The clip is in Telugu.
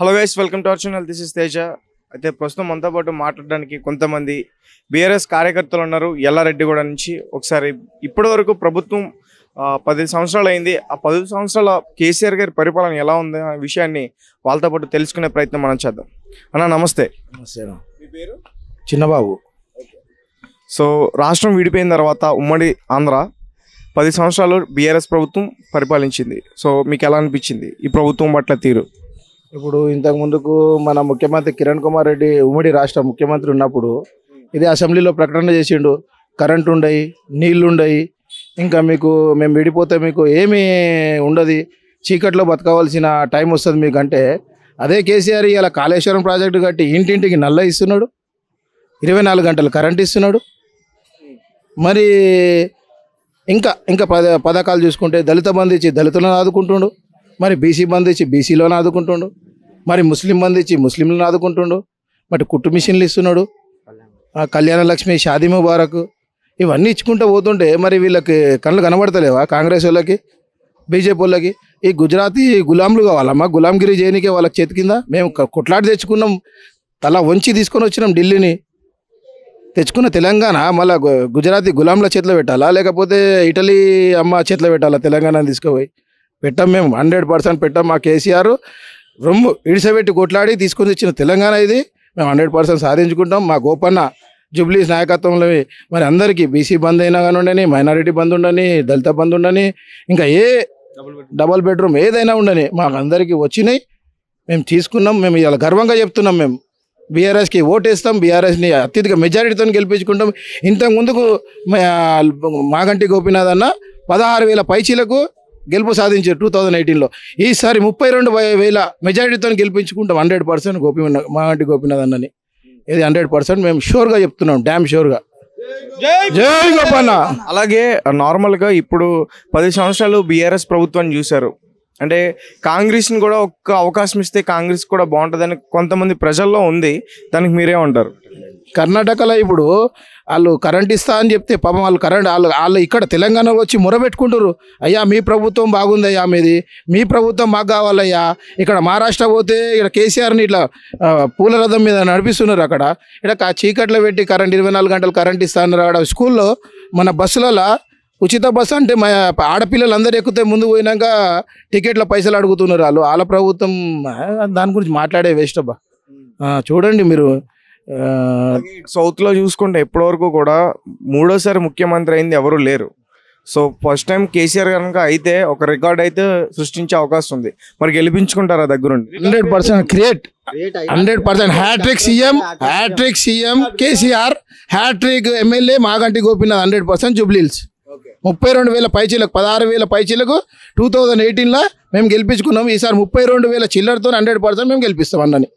hello guys welcome to our channel this is Teja అయితే ప్రస్తుతం మనతో పాటు మాట్లాడడానికి కొంతమంది బీఆర్ఎస్ కార్యకర్తలు ఉన్నారు కూడా నుంచి ఒకసారి ఇప్పటి ప్రభుత్వం పది సంవత్సరాలు అయింది ఆ పది సంవత్సరాల కేసీఆర్ గారి పరిపాలన ఎలా ఉంది అనే విషయాన్ని వాళ్ళతో పాటు తెలుసుకునే ప్రయత్నం మనం చేద్దాం అన్న నమస్తే నమస్తే మీ పేరు చిన్నబాబు సో రాష్ట్రం విడిపోయిన తర్వాత ఉమ్మడి ఆంధ్ర పది సంవత్సరాలు బీఆర్ఎస్ ప్రభుత్వం పరిపాలించింది సో మీకు ఎలా అనిపించింది ఈ ప్రభుత్వం పట్ల తీరు ఇప్పుడు ఇంతకు ముందుకు మన ముఖ్యమంత్రి కిరణ్ కుమార్ రెడ్డి ఉమ్మడి రాష్ట్ర ముఖ్యమంత్రి ఉన్నప్పుడు ఇది అసెంబ్లీలో ప్రకటన చేసిండు కరెంట్ ఉండయి నీళ్ళు ఉండయి ఇంకా మీకు మేము విడిపోతే మీకు ఏమీ ఉండదు చీకట్లో బతకవలసిన టైం వస్తుంది మీకంటే అదే కేసీఆర్ ఇలా కాళేశ్వరం ప్రాజెక్టు కట్టి ఇంటింటికి నల్ల ఇస్తున్నాడు ఇరవై నాలుగు గంటలు కరెంట్ ఇస్తున్నాడు మరి ఇంకా ఇంకా పథకాలు చూసుకుంటే దళిత ఇచ్చి దళితులను ఆదుకుంటుండు మరి బీసీ బంధించి బీసీలోనే ఆదుకుంటుండు మరి ముస్లిం బంధించి ముస్లింలను ఆదుకుంటుండు మరి కుట్టు మిషన్లు ఇస్తున్నాడు కళ్యాణ లక్ష్మి షాదీ ముబారక్ ఇవన్నీ ఇచ్చుకుంటూ పోతుంటే మరి వీళ్ళకి కళ్ళు కనబడతలేవా కాంగ్రెస్ వాళ్ళకి బీజేపీ వాళ్ళకి ఈ గుజరాతీ గులాంలు కావాలమ్మా గులాంగిరి చేయనికే వాళ్ళకి చేతి కింద మేము కొట్లాడి తెచ్చుకున్నాం తల వంచి తీసుకొని వచ్చినాం ఢిల్లీని తెచ్చుకున్న తెలంగాణ మళ్ళీ గుజరాతీ గులాంల చేతిలో పెట్టాలా లేకపోతే ఇటలీ అమ్మ చేతిలో పెట్టాలా తెలంగాణ తీసుకుపోయి పెట్టాం మేము హండ్రెడ్ పర్సెంట్ పెట్టాం మా కేసీఆర్ రొమ్ము ఇడిసబెట్టి కొట్లాడి తీసుకొని ఇచ్చిన తెలంగాణ ఇది మేము హండ్రెడ్ పర్సెంట్ సాధించుకుంటాం మా గోపన్న జూబ్లీస్ నాయకత్వంలో మరి అందరికీ బీసీ బంద్ అయినా ఉండని మైనారిటీ బంద్ ఉండని దళిత బంద్ ఉండని ఇంకా ఏ డబల్ బెడ్రూమ్ ఏదైనా ఉండని మాకు అందరికీ వచ్చినాయి మేము తీసుకున్నాం మేము ఇలా గర్వంగా చెప్తున్నాం మేము బీఆర్ఎస్కి వేస్తాం బీఆర్ఎస్ని అత్యధిక మెజారిటీతో గెలిపించుకుంటాం ఇంతకు ముందుకు మాగంటి గోపీనాథ్ అన్న పదహారు వేల పైచీలకు గెలుపు సాధించారు టూ థౌజండ్ ఎయిటీన్లో ఈసారి ముప్పై రెండు వేల మెజారిటీతో గెలిపించుకుంటాం హండ్రెడ్ పర్సెంట్ గోపి మాగంటి గోపినాథ్ అన్నని ఇది హండ్రెడ్ పర్సెంట్ మేము షూర్గా చెప్తున్నాం డ్యామ్ షూర్గా జై గోపన్న అలాగే నార్మల్గా ఇప్పుడు పది సంవత్సరాలు బీఆర్ఎస్ ప్రభుత్వాన్ని చూశారు అంటే కాంగ్రెస్ని కూడా ఒక్క అవకాశం ఇస్తే కాంగ్రెస్ కూడా బాగుంటుందని కొంతమంది ప్రజల్లో ఉంది దానికి మీరే ఉంటారు కర్ణాటకలో ఇప్పుడు వాళ్ళు కరెంట్ ఇస్తా అని చెప్తే పాపం వాళ్ళు కరెంట్ వాళ్ళు వాళ్ళు ఇక్కడ తెలంగాణలో వచ్చి మొరబెట్టుకుంటారు అయ్యా మీ ప్రభుత్వం బాగుంది అయ్యా మీది మీ ప్రభుత్వం మాకు కావాలయ్యా ఇక్కడ మహారాష్ట్ర పోతే ఇక్కడ కేసీఆర్ని ఇట్లా పూల రథం మీద నడిపిస్తున్నారు అక్కడ ఇక్కడ చీకట్లో పెట్టి కరెంట్ ఇరవై నాలుగు గంటలు కరెంట్ ఇస్తా అన్నారు అక్కడ స్కూల్లో మన బస్సులలో ఉచిత బస్సు అంటే మా ఆడపిల్లలు అందరు ఎక్కితే ముందు పోయినాక టికెట్ల పైసలు అడుగుతున్నారు వాళ్ళు వాళ్ళ ప్రభుత్వం దాని గురించి మాట్లాడే వేస్ట్ అబ్బా చూడండి మీరు సౌత్ లో చూసుకుంటే ఎప్పటి వరకు కూడా మూడోసారి ముఖ్యమంత్రి అయింది ఎవరు లేరు సో ఫస్ట్ టైం కేసీఆర్ కనుక అయితే ఒక రికార్డ్ అయితే సృష్టించే అవకాశం ఉంది మరి గెలిపించుకుంటారా దగ్గరుండి hundred percent create hundred percent hattrick CM hattrick CM KCR hattrick MLA Maganti Gopinath hundred percent Jubilee Hills ముప్పై రెండు వేల పైచీలకు పదహారు వేల పైచీలకు టూ థౌజండ్ ఎయిటీన్లో మేము గెలిపించుకున్నాం ఈసారి ముప్పై రెండు వేల చిల్లరతో హండ్రెడ్ పర్సెంట్ మేము గెలిపిస్తాం అన్నని